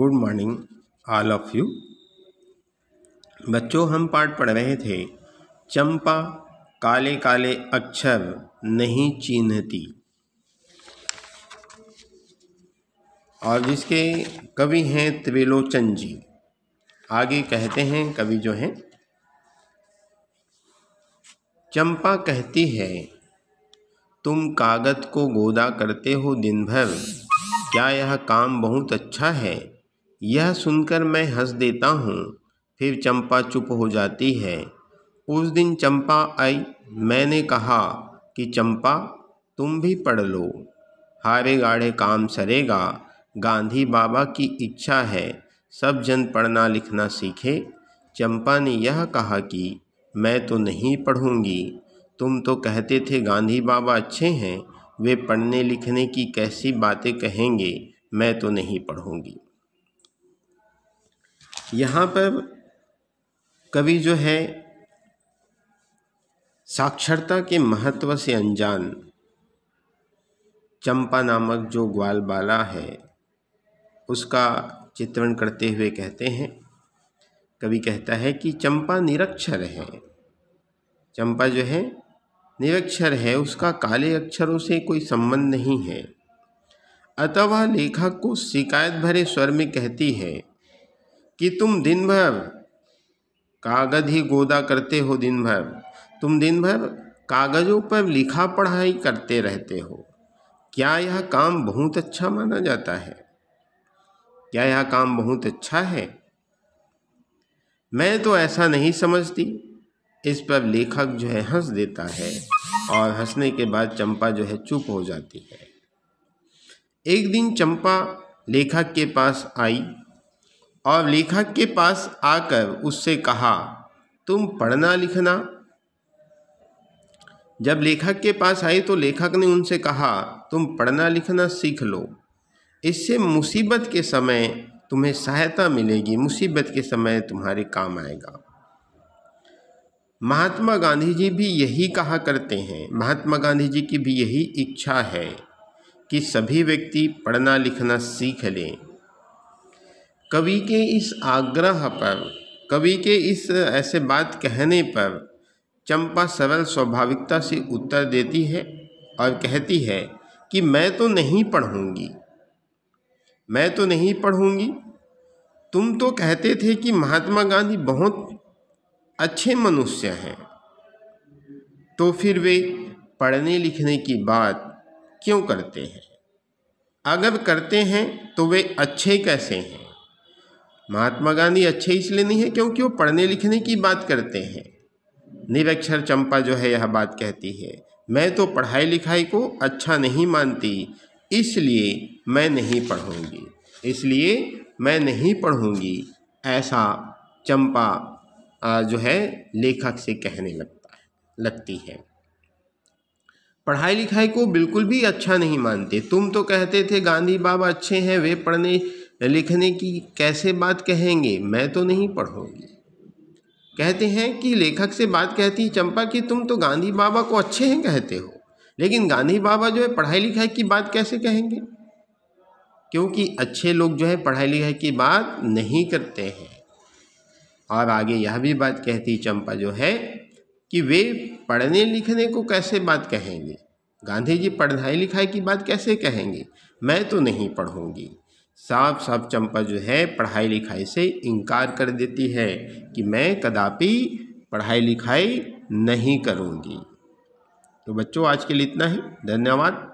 good morning all of you बच्चों हम पाठ पढ़ रहे थे चंपा काले काले अक्षर नहीं चिन्हती और जिसके कवि हैं त्रिलोचन जी आगे कहते हैं कवि जो हैं चंपा कहती है तुम कागज को गोदा करते हो दिन भर क्या यह काम बहुत अच्छा है यह सुनकर मैं हंस देता हूँ फिर चंपा चुप हो जाती है उस दिन चंपा आई मैंने कहा कि चंपा तुम भी पढ़ लो हारे गाढ़े काम सरेगा गांधी बाबा की इच्छा है सब जन पढ़ना लिखना सीखे चंपा ने यह कहा कि मैं तो नहीं पढ़ूंगी तुम तो कहते थे गांधी बाबा अच्छे हैं वे पढ़ने लिखने की कैसी बातें कहेंगे मैं तो नहीं पढ़ूंगी यहाँ पर कवि जो है साक्षरता के महत्व से अनजान चंपा नामक जो ग्वाल बाला है उसका चित्रण करते हुए कहते हैं कवि कहता है कि चंपा निरक्षर है चंपा जो है निरक्षर है उसका काले अक्षरों से कोई संबंध नहीं है अतः वह लेखक को शिकायत भरे स्वर में कहती है कि तुम दिन भर कागज ही गोदा करते हो दिन भर तुम दिन भर कागज़ों पर लिखा पढ़ाई करते रहते हो क्या यह काम बहुत अच्छा माना जाता है क्या यह काम बहुत अच्छा है मैं तो ऐसा नहीं समझती इस पर लेखक जो है हंस देता है और हंसने के बाद चंपा जो है चुप हो जाती है एक दिन चंपा लेखक के पास आई और लेखक के पास आकर उससे कहा तुम पढ़ना लिखना जब लेखक के पास आई तो लेखक ने उनसे कहा तुम पढ़ना लिखना सीख लो इससे मुसीबत के समय तुम्हें सहायता मिलेगी मुसीबत के समय तुम्हारे काम आएगा महात्मा गांधी जी भी यही कहा करते हैं महात्मा गांधी जी की भी यही इच्छा है कि सभी व्यक्ति पढ़ना लिखना सीख लें कवि के इस आग्रह पर कवि के इस ऐसे बात कहने पर चंपा सरल स्वाभाविकता से उत्तर देती है और कहती है कि मैं तो नहीं पढ़ूंगी मैं तो नहीं पढ़ूंगी तुम तो कहते थे कि महात्मा गांधी बहुत अच्छे मनुष्य हैं तो फिर वे पढ़ने लिखने की बात क्यों करते हैं अगर करते हैं तो वे अच्छे कैसे हैं महात्मा गांधी अच्छे इसलिए नहीं है क्योंकि वो पढ़ने लिखने की बात करते हैं निरक्षर चंपा जो है यह बात कहती है मैं तो पढ़ाई लिखाई को अच्छा नहीं मानती इसलिए मैं नहीं पढ़ूंगी इसलिए मैं नहीं पढ़ूंगी ऐसा चंपा जो है लेखक से कहने लगता है लगती है पढ़ाई लिखाई को बिल्कुल भी अच्छा नहीं मानते तुम तो कहते थे गांधी बाबा अच्छे हैं वे पढ़ने लिखने की कैसे बात कहेंगे मैं तो नहीं पढ़ूंगी कहते हैं कि लेखक से बात कहती चंपा कि तुम तो गांधी बाबा को अच्छे हैं कहते हो लेकिन गांधी बाबा जो है पढ़ाई लिखाई की बात कैसे कहेंगे क्योंकि अच्छे लोग जो है पढ़ाई लिखाई की बात नहीं करते हैं और आगे यह भी बात कहती चंपा जो है कि वे पढ़ने लिखने को कैसे बात कहेंगे गांधी जी पढ़ाई लिखाई की बात कैसे कहेंगे मैं तो नहीं पढ़ूंगी साफ साफ चंपा जो है पढ़ाई लिखाई से इनकार कर देती है कि मैं कदापि पढ़ाई लिखाई नहीं करूँगी तो बच्चों आज के लिए इतना ही धन्यवाद